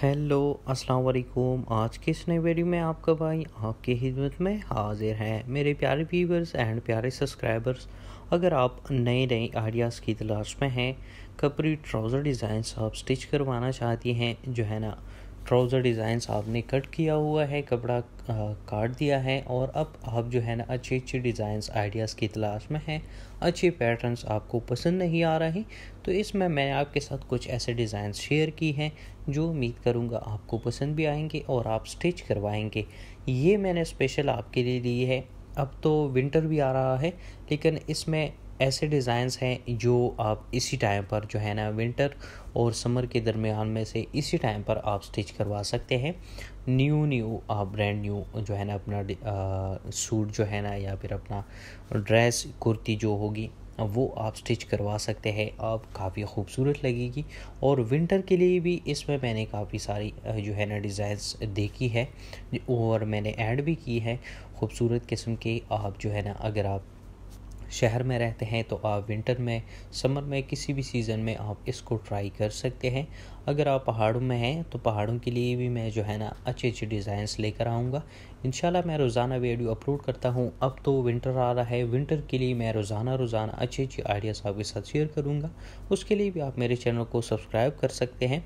hello अस्सलाम वालेकुम आज के इस नए वीडियो में आपका भाई आपकी हिदमत में हाजिर हैं मेरे प्यारे व्यूवर्स एंड प्यारे सब्सक्राइबर्स अगर आप नए नए आइडियाज़ की तलाश में हैं कपड़ी ट्राउज़र डिज़ाइन आप स्टिच करवाना चाहती हैं जो है ना ट्राउज़र डिज़ाइंस आपने कट किया हुआ है कपड़ा काट दिया है और अब आप जो है ना अच्छे अच्छे डिज़ाइंस आइडियाज़ की तलाश में हैं अच्छे पैटर्न्स आपको पसंद नहीं आ रहे तो इसमें मैं आपके साथ कुछ ऐसे डिज़ाइंस शेयर की हैं जो उम्मीद करूँगा आपको पसंद भी आएंगे और आप स्टिच करवाएंगे ये मैंने स्पेशल आपके लिए ली है अब तो विंटर भी आ रहा है लेकिन इसमें ऐसे डिज़ाइंस हैं जो आप इसी टाइम पर जो है ना विंटर और समर के दरमियान में से इसी टाइम पर आप स्टिच करवा सकते हैं न्यू न्यू ब्रांड न्यू जो है ना अपना आ, सूट जो है ना या फिर अपना ड्रेस कुर्ती जो होगी वो आप स्टिच करवा सकते हैं आप काफ़ी खूबसूरत लगेगी और विंटर के लिए भी इसमें मैंने काफ़ी सारी जो है ना डिज़ाइंस देखी है और मैंने ऐड भी की है खूबसूरत किस्म के आप जो है ना अगर आप शहर में रहते हैं तो आप विंटर में समर में किसी भी सीज़न में आप इसको ट्राई कर सकते हैं अगर आप पहाड़ों में हैं तो पहाड़ों के लिए भी मैं जो है ना अच्छे अच्छे डिज़ाइंस लेकर आऊँगा इन मैं रोज़ाना वीडियो अपलोड करता हूँ अब तो विंटर आ रहा है विंटर के लिए मैं रोज़ाना रोज़ाना अच्छी अच्छी आइडियाज़ आपके साथ शेयर करूँगा उसके लिए भी आप मेरे चैनल को सब्सक्राइब कर सकते हैं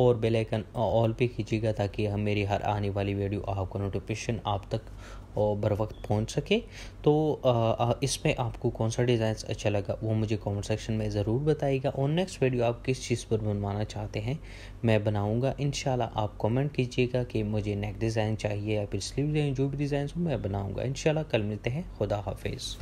और बेल आइकन ऑल पे कीजिएगा ताकि हम मेरी हर आने वाली वीडियो आपको नोटिफिकेशन आप तक और बर वक्त पहुँच सके तो इसमें आपको कौन सा डिज़ाइन अच्छा लगा वो मुझे कमेंट सेक्शन में ज़रूर बताइएगा और नेक्स्ट वीडियो आप किस चीज़ पर बनवाना चाहते हैं मैं बनाऊँगा इन आप कमेंट कीजिएगा कि मुझे नेक डिज़ाइन चाहिए या फिर स्लीव डिज़ाइन जो भी डिज़ाइन हो मैं बनाऊँगा इन कल मिलते हैं खुदा हाफिज़